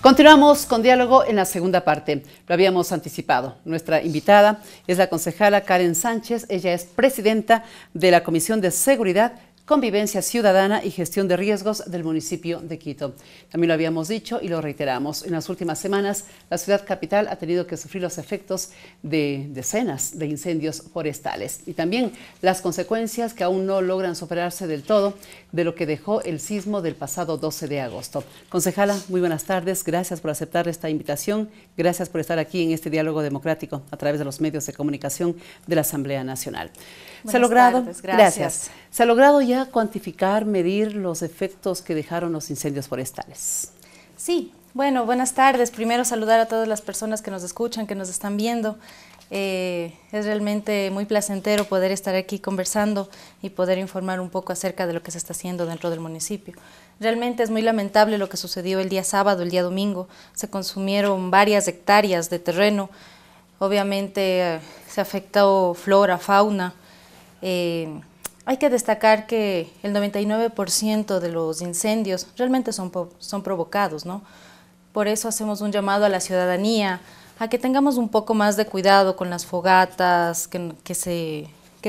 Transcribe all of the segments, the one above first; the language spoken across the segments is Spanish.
Continuamos con diálogo en la segunda parte. Lo habíamos anticipado. Nuestra invitada es la concejala Karen Sánchez. Ella es presidenta de la Comisión de Seguridad Convivencia Ciudadana y Gestión de Riesgos del municipio de Quito. También lo habíamos dicho y lo reiteramos. En las últimas semanas, la ciudad capital ha tenido que sufrir los efectos de decenas de incendios forestales y también las consecuencias que aún no logran superarse del todo de lo que dejó el sismo del pasado 12 de agosto. Concejala, muy buenas tardes. Gracias por aceptar esta invitación. Gracias por estar aquí en este diálogo democrático a través de los medios de comunicación de la Asamblea Nacional se ha logrado, gracias. Se ha logrado ya cuantificar, medir los efectos que dejaron los incendios forestales. Sí, bueno, buenas tardes. Primero saludar a todas las personas que nos escuchan, que nos están viendo. Eh, es realmente muy placentero poder estar aquí conversando y poder informar un poco acerca de lo que se está haciendo dentro del municipio. Realmente es muy lamentable lo que sucedió el día sábado, el día domingo. Se consumieron varias hectáreas de terreno. Obviamente eh, se afectó flora, fauna, eh, hay que destacar que el 99% de los incendios realmente son, provocados, ¿no? Por eso hacemos un llamado a la ciudadanía a que tengamos un poco más de cuidado con las fogatas que, que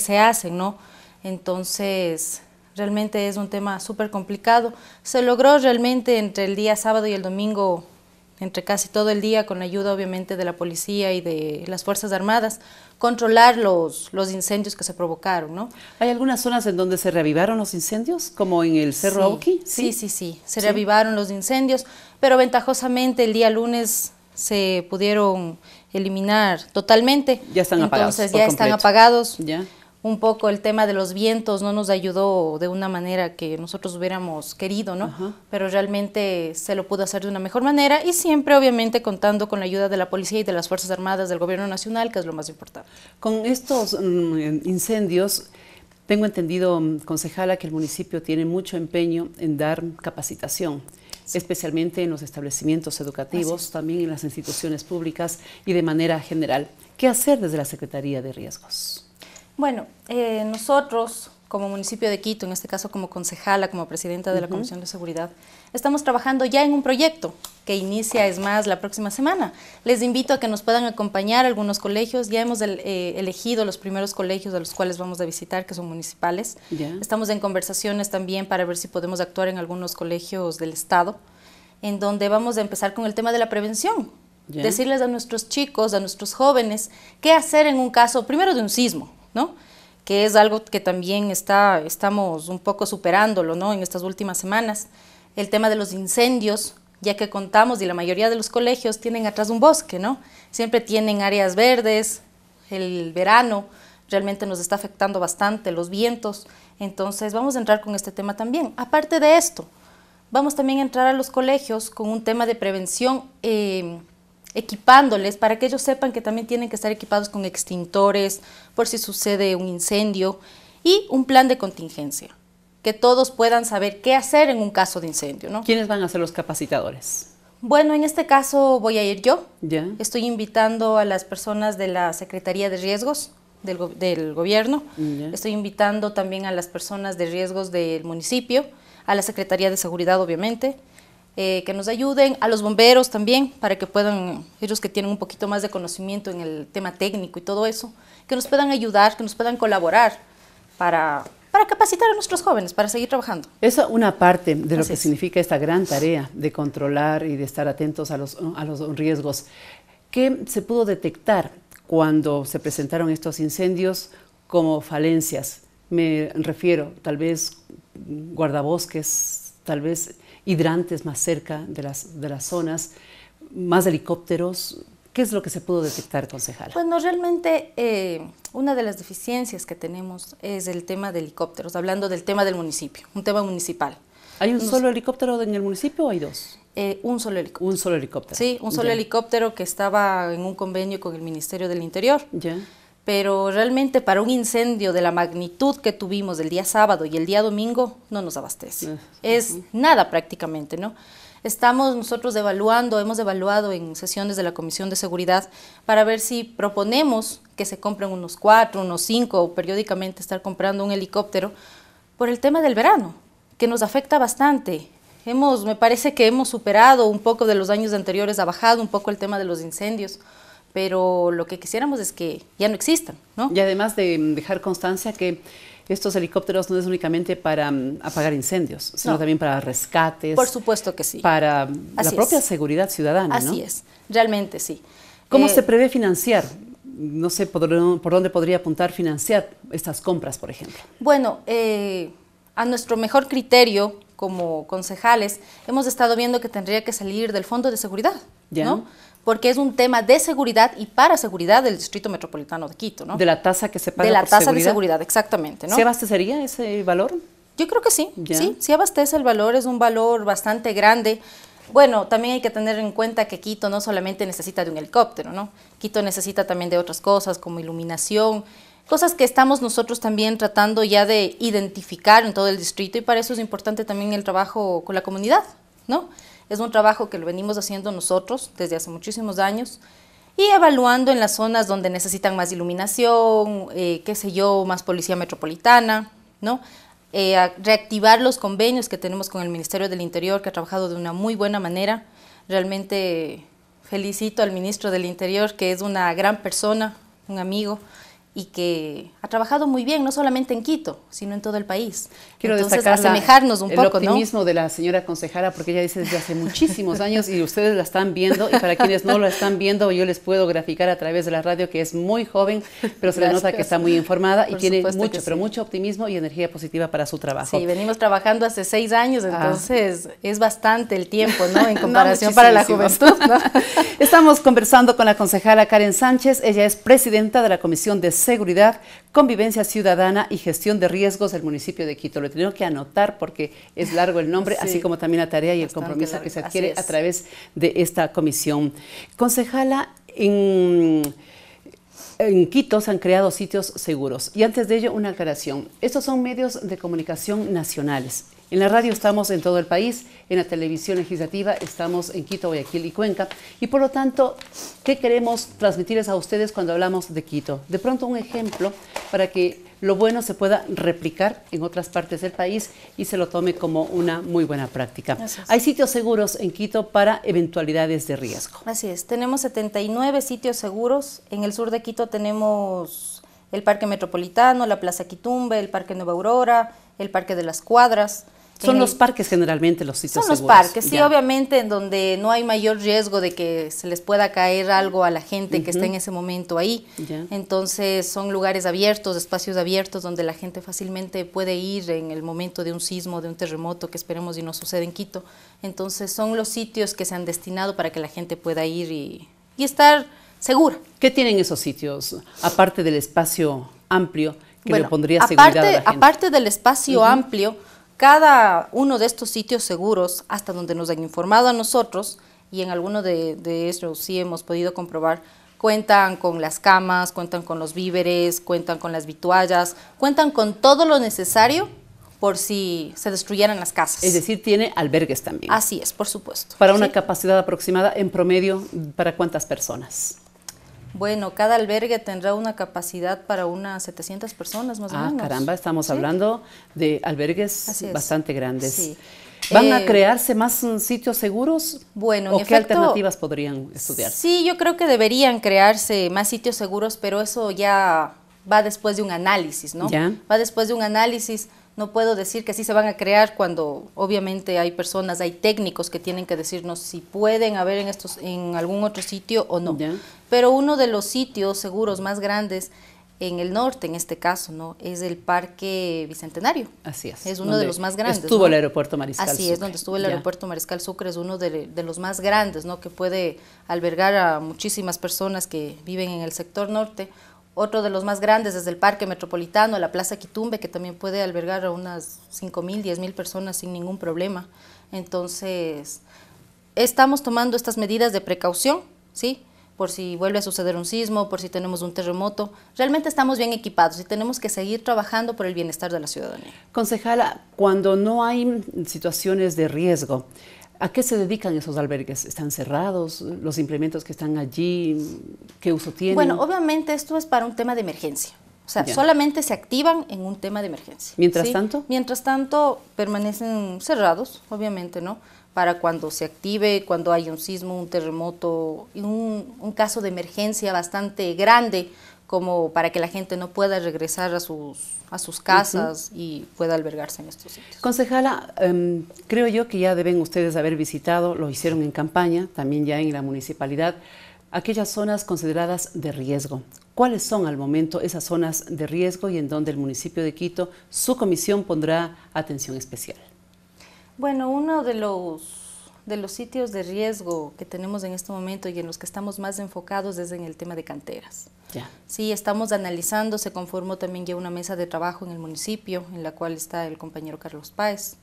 se, hacen, ¿no? Entonces, realmente es un tema súper complicado. Se logró realmente entre el día sábado y el domingo, entre casi todo el día, con la ayuda obviamente de la policía y de las Fuerzas Armadas, controlar los, los incendios que se provocaron. ¿no? ¿Hay algunas zonas en donde se reavivaron los incendios, como en el Cerro Aoki. ¿Sí? sí, sí, se reavivaron los incendios, pero ventajosamente el día lunes se pudieron eliminar totalmente. Ya están apagados. Entonces ya están apagados. Ya un poco el tema de los vientos no nos ayudó de una manera que nosotros hubiéramos querido, ¿no? Pero realmente se lo pudo hacer de una mejor manera y siempre obviamente contando con la ayuda de la policía y de las Fuerzas Armadas del Gobierno Nacional, que es lo más importante. Con estos mm, incendios, tengo entendido, mm, concejala, que el municipio tiene mucho empeño en dar capacitación especialmente en los establecimientos educativos, también en las instituciones públicas y de manera general. ¿Qué hacer desde la Secretaría de Riesgos? Bueno, eh, nosotros como municipio de Quito, en este caso como concejala, como presidenta de la Comisión de Seguridad, estamos trabajando ya en un proyecto que inicia, es más, la próxima semana. Les invito a que nos puedan acompañar algunos colegios. Ya hemos eh, elegido los primeros colegios a los cuales vamos a visitar, que son municipales. Estamos en conversaciones también para ver si podemos actuar en algunos colegios del Estado, en donde vamos a empezar con el tema de la prevención. Decirles a nuestros chicos, a nuestros jóvenes, qué hacer en un caso, primero de un sismo ¿no? que es algo que también está, estamos un poco superándolo ¿no? en estas últimas semanas. El tema de los incendios, ya que contamos y la mayoría de los colegios tienen atrás un bosque, ¿no? Siempre tienen áreas verdes, el verano realmente nos está afectando bastante, los vientos, entonces vamos a entrar con este tema también. Aparte de esto, vamos también a entrar a los colegios con un tema de prevención eh, equipándoles para que ellos sepan que también tienen que estar equipados con extintores por si sucede un incendio y un plan de contingencia, que todos puedan saber qué hacer en un caso de incendio. ¿no? ¿Quiénes van a ser los capacitadores? Bueno, en este caso voy a ir yo. Estoy invitando a las personas de la Secretaría de Riesgos del, gobierno. Estoy invitando también a las personas de riesgos del municipio, a la Secretaría de Seguridad, obviamente, eh, que nos ayuden, a los bomberos también, para que puedan, ellos que tienen un poquito más de conocimiento en el tema técnico y todo eso, que nos puedan ayudar, que nos puedan colaborar para, para capacitar a nuestros jóvenes, para seguir trabajando. Es una parte de lo que significa esta gran tarea de controlar y de estar atentos a los, a los riesgos. ¿Qué se pudo detectar cuando se presentaron estos incendios como falencias? Me refiero, tal vez guardabosques, tal vez hidrantes más cerca de las, de las zonas, más helicópteros. ¿Qué es lo que se pudo detectar, concejal? Bueno, pues realmente eh, una de las deficiencias que tenemos es el tema de helicópteros, hablando del tema del municipio, un tema municipal. ¿Hay un solo helicóptero en el municipio o hay dos? Eh, un solo helicóptero. Un solo helicóptero. Sí, un solo helicóptero que estaba en un convenio con el Ministerio del Interior. Ya pero realmente para un incendio de la magnitud que tuvimos el día sábado y el día domingo no nos abastece. Ah, es nada prácticamente, ¿no? Estamos nosotros evaluando, hemos evaluado en sesiones de la Comisión de Seguridad para ver si proponemos que se compren unos cuatro, unos cinco o periódicamente estar comprando un helicóptero por el tema del verano, que nos afecta bastante. Hemos, me parece que hemos superado un poco de los años anteriores, ha bajado un poco el tema de los incendios pero lo que quisiéramos es que ya no existan. ¿no? Y además de mm, dejar constancia que estos helicópteros no es únicamente para mm, apagar incendios, sino también para rescates. Por supuesto que sí. Para la propia seguridad ciudadana. ¿no? Así es, realmente sí. ¿Cómo eh, se prevé financiar? No sé por, dónde podría apuntar financiar estas compras, por ejemplo. Bueno, eh, a nuestro mejor criterio como concejales, hemos estado viendo que tendría que salir del Fondo de Seguridad, ¿no? porque es un tema de seguridad y para seguridad del Distrito Metropolitano de Quito, ¿no? De la tasa que se paga. De la tasa de seguridad, exactamente, ¿no? ¿Se abastecería ese valor? Yo creo que sí, sí, Si abastece el valor, es un valor bastante grande. Bueno, también hay que tener en cuenta que Quito no solamente necesita de un helicóptero, ¿no? Quito necesita también de otras cosas como iluminación, cosas que estamos nosotros también tratando ya de identificar en todo el distrito y para eso es importante también el trabajo con la comunidad, ¿no? Es un trabajo que lo venimos haciendo nosotros desde hace muchísimos años y evaluando en las zonas donde necesitan más iluminación, eh, qué sé yo, más policía metropolitana, ¿no? Eh, reactivar los convenios que tenemos con el Ministerio del Interior, que ha trabajado de una muy buena manera. Realmente felicito al ministro del Interior, que es una gran persona, un amigo, y que ha trabajado muy bien, no solamente en Quito, sino en todo el país. Quiero destacar un el optimismo de la señora concejala, porque ella dice desde hace muchísimos años y ustedes la están viendo, y para quienes no la están viendo, yo les puedo graficar a través de la radio que es muy joven, pero se le nota que está muy informada y tiene mucho, pero mucho optimismo y energía positiva para su trabajo. Sí, venimos trabajando hace seis años, ah. entonces es bastante el tiempo, ¿no? En comparación para la juventud. Estamos conversando con la concejala Karen Sánchez, ella es presidenta de la Comisión de seguridad, convivencia ciudadana y gestión de riesgos del municipio de Quito. Lo he tenido que anotar porque es largo el nombre, así como también la tarea y el compromiso que se adquiere a través de esta comisión. Concejala, en... En Quito se han creado sitios seguros. Y antes de ello, una aclaración. Estos son medios de comunicación nacionales. En la radio estamos en todo el país, en la televisión legislativa estamos en Quito, Guayaquil y Cuenca. Y por lo tanto, ¿qué queremos transmitirles a ustedes cuando hablamos de Quito? De pronto un ejemplo para que lo bueno se pueda replicar en otras partes del país y se lo tome como una muy buena práctica. Hay sitios seguros en Quito para eventualidades de riesgo. Así es, tenemos 79 sitios seguros. En el sur de Quito tenemos el Parque Metropolitano, la Plaza Quitumbe, el Parque Nueva Aurora, el Parque de las Cuadras. Son los parques generalmente los sitios Son los parques, sí, obviamente en donde no hay mayor riesgo de que se les pueda caer algo a la gente que está en ese momento ahí. Entonces son lugares abiertos, espacios abiertos donde la gente fácilmente puede ir en el momento de un sismo, de un terremoto que esperemos y no suceda en Quito. Entonces son los sitios que se han destinado para que la gente pueda ir y, estar segura. ¿Qué tienen esos sitios aparte del espacio amplio? Que bueno, le pondría seguridad a la gente. aparte del espacio amplio, cada uno de estos sitios seguros, hasta donde nos han informado a nosotros, y en alguno de, estos sí hemos podido comprobar, cuentan con las camas, cuentan con los víveres, cuentan con las vituallas, cuentan con todo lo necesario por si se destruyeran las casas. Es decir, tiene albergues también. Así es, por supuesto. Para una capacidad aproximada en promedio, ¿para cuántas personas? Bueno, cada albergue tendrá una capacidad para unas 700 personas más o ah, menos. Ah, caramba, estamos hablando de albergues bastante grandes. ¿Van a eh, crearse más sitios seguros? Bueno, ¿O qué alternativas podrían estudiar? Sí, yo creo que deberían crearse más sitios seguros, pero eso ya va después de un análisis, ¿no? ¿Ya? Va después de un análisis. No puedo decir que así se van a crear cuando obviamente hay personas, hay técnicos que tienen que decirnos si pueden haber en estos en algún otro sitio o no. ¿Ya? Pero uno de los sitios seguros más grandes en el norte, en este caso, ¿no? Es el Parque Bicentenario. Así es. Es uno de los más grandes. Estuvo el aeropuerto Mariscal Así es, donde estuvo el aeropuerto Mariscal Sucre, es uno de, los más grandes, ¿no? Que puede albergar a muchísimas personas que viven en el sector norte. Otro de los más grandes es el Parque Metropolitano, la Plaza Quitumbe, que también puede albergar a unas 5.000, mil personas sin ningún problema. Entonces, estamos tomando estas medidas de precaución, ¿sí? por si vuelve a suceder un sismo, por si tenemos un terremoto. Realmente estamos bien equipados y tenemos que seguir trabajando por el bienestar de la ciudadanía. Concejala, cuando no hay situaciones de riesgo, ¿A qué se dedican esos albergues? ¿Están cerrados? ¿Los implementos que están allí? ¿Qué uso tienen? Bueno, obviamente esto es para un tema de emergencia. O sea, solamente se activan en un tema de emergencia. ¿Mientras tanto? Mientras tanto, permanecen cerrados, obviamente, ¿no? Para cuando se active, cuando hay un sismo, un terremoto, un, caso de emergencia bastante grande, como para que la gente no pueda regresar a sus, a sus casas y pueda albergarse en estos sitios. Concejala, em, creo yo que ya deben ustedes haber visitado, lo hicieron en campaña, también ya en la municipalidad, aquellas zonas consideradas de riesgo. ¿Cuáles son al momento esas zonas de riesgo y en dónde el municipio de Quito, su comisión pondrá atención especial? Bueno, uno de los de los sitios de riesgo que tenemos en este momento y en los que estamos más enfocados es en el tema de canteras. Ya. Sí, estamos analizando, se conformó también ya una mesa de trabajo en el municipio, en la cual está el compañero Carlos Páez,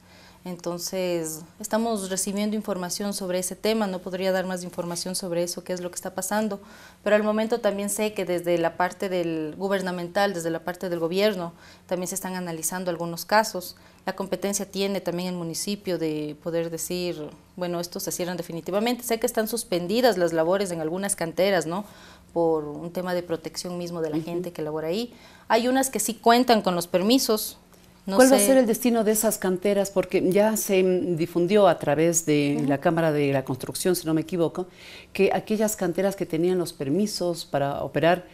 entonces, estamos recibiendo información sobre ese tema, no podría dar más información sobre eso, qué es lo que está pasando, pero al momento también sé que desde la parte del gubernamental, desde la parte del gobierno, también se están analizando algunos casos. La competencia tiene también el municipio de poder decir, bueno, estos se cierran definitivamente. Sé que están suspendidas las labores en algunas canteras, ¿no? Por un tema de protección mismo de la gente que labora ahí. Hay unas que sí cuentan con los permisos, ¿Cuál va a ser el destino de esas canteras? Porque ya se difundió a través de la Cámara de la Construcción, si no me equivoco, que aquellas canteras que tenían los permisos para operar,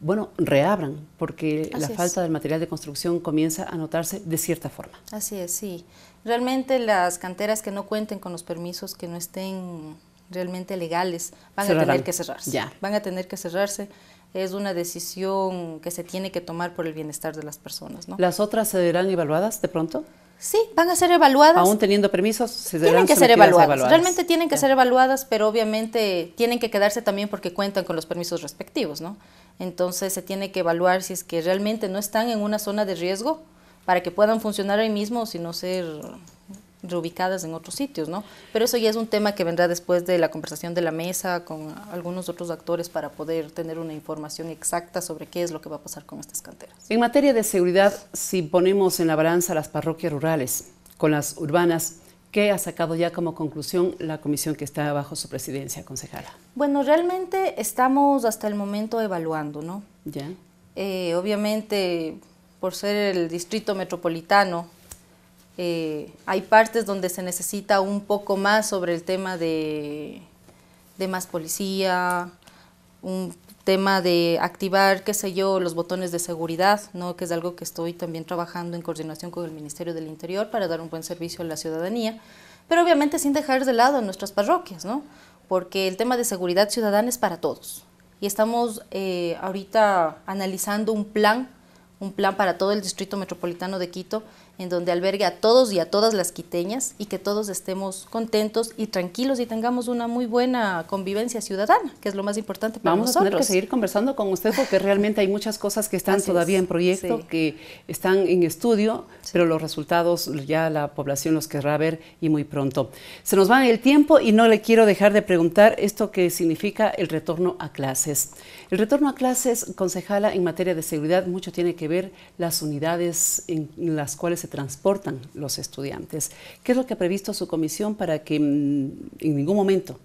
bueno, reabran, porque la falta del material de construcción comienza a notarse de cierta forma. Así es, sí. Realmente las canteras que no cuenten con los permisos, que no estén realmente legales, van a tener que cerrarse. Ya. Van a tener que cerrarse es una decisión que se tiene que tomar por el bienestar de las personas. ¿no? ¿Las otras se verán evaluadas de pronto? Sí, van a ser evaluadas. Aún teniendo permisos, tienen que ser evaluadas. Realmente tienen que ser evaluadas, pero obviamente tienen que quedarse también porque cuentan con los permisos respectivos, ¿no? Entonces se tiene que evaluar si es que realmente no están en una zona de riesgo para que puedan funcionar ahí mismo, sino ser reubicadas en otros sitios, ¿no? Pero eso ya es un tema que vendrá después de la conversación de la mesa con algunos otros actores para poder tener una información exacta sobre qué es lo que va a pasar con estas canteras. En materia de seguridad, si ponemos en la balanza las parroquias rurales con las urbanas, ¿Qué ha sacado ya como conclusión la comisión que está bajo su presidencia, concejala? Bueno, realmente estamos hasta el momento evaluando, ¿no? Ya. Eh, obviamente, por ser el distrito metropolitano, eh, hay partes donde se necesita un poco más sobre el tema de, más policía, un tema de activar, qué sé yo, los botones de seguridad, que es algo que estoy también trabajando en coordinación con el Ministerio del Interior para dar un buen servicio a la ciudadanía, pero obviamente sin dejar de lado a nuestras parroquias, porque el tema de seguridad ciudadana es para todos. Y estamos eh, ahorita analizando un plan, un plan para todo el Distrito Metropolitano de Quito, en donde albergue a todos y a todas las quiteñas y que todos estemos contentos y tranquilos y tengamos una muy buena convivencia ciudadana, que es lo más importante para Vamos nosotros. Vamos a tener que seguir conversando con usted porque realmente hay muchas cosas que están todavía en proyecto, que están en estudio, pero los resultados ya la población los querrá ver y muy pronto. Se nos va el tiempo y no le quiero dejar de preguntar esto que significa el retorno a clases. El retorno a clases, concejala, en materia de seguridad, mucho tiene que ver las unidades en las cuales se transportan los estudiantes. ¿Qué es lo que ha previsto su comisión para que mm, en ningún momento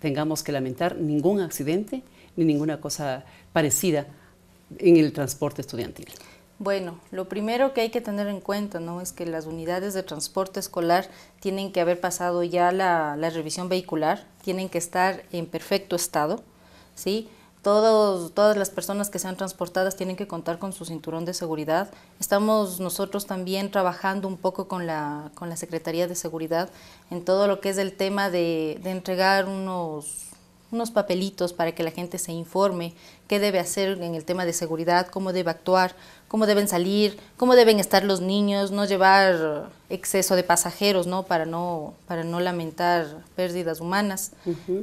tengamos que lamentar ningún accidente ni ninguna cosa parecida en el transporte estudiantil? Bueno, lo primero que hay que tener en cuenta ¿no? es que las unidades de transporte escolar tienen que haber pasado ya la, la revisión vehicular, tienen que estar en perfecto estado, ¿sí? Todos, todas las personas que sean transportadas tienen que contar con su cinturón de seguridad. Estamos nosotros también trabajando un poco con la, con la Secretaría de Seguridad en todo lo que es el tema de, de entregar unos, unos papelitos para que la gente se informe qué debe hacer en el tema de seguridad, cómo debe actuar, cómo deben salir, cómo deben estar los niños, no llevar exceso de pasajeros, ¿no? Para no, para no lamentar pérdidas humanas.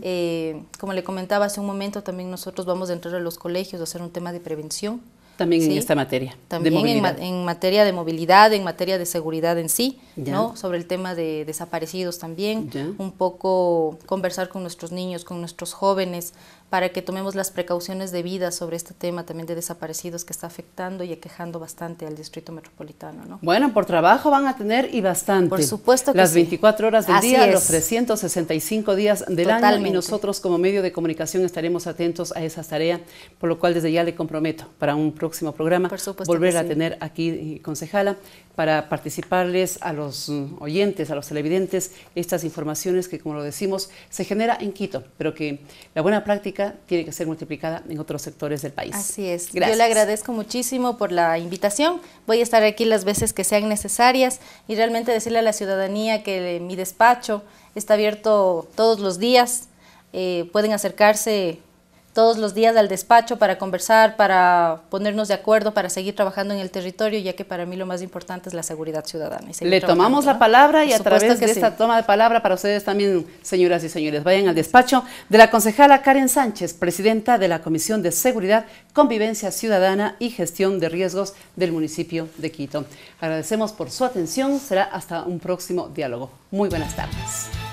Eh, como le comentaba hace un momento, también nosotros vamos a entrar a los colegios a hacer un tema de prevención también en esta materia. También en, materia de movilidad, en materia de seguridad en sí, ¿no? Sobre el tema de desaparecidos también, un poco conversar con nuestros niños, con nuestros jóvenes, para que tomemos las precauciones debidas sobre este tema también de desaparecidos que está afectando y aquejando bastante al distrito metropolitano. ¿no? Bueno, por trabajo van a tener y bastante. Por supuesto que Las 24 horas del día, los 365 días del año y nosotros como medio de comunicación estaremos atentos a esas tareas, por lo cual desde ya le comprometo para un próximo programa volver a tener aquí, eh, concejala, para participarles a los mm, oyentes, a los televidentes, estas informaciones que, como lo decimos, se genera en Quito, pero que la buena práctica tiene que ser multiplicada en otros sectores del país. Así es. Yo le agradezco muchísimo por la invitación. Voy a estar aquí las veces que sean necesarias y realmente decirle a la ciudadanía que eh, mi despacho está abierto todos los días. Eh, pueden acercarse todos los días al despacho para conversar, para ponernos de acuerdo, para seguir trabajando en el territorio, ya que para mí lo más importante es la seguridad ciudadana. Le tomamos la palabra y a través de esta toma de palabra para ustedes también, señoras y señores, vayan al despacho de la concejala Karen Sánchez, presidenta de la Comisión de Seguridad, Convivencia Ciudadana y Gestión de Riesgos del municipio de Quito. Agradecemos por su atención, será hasta un próximo diálogo. Muy buenas tardes.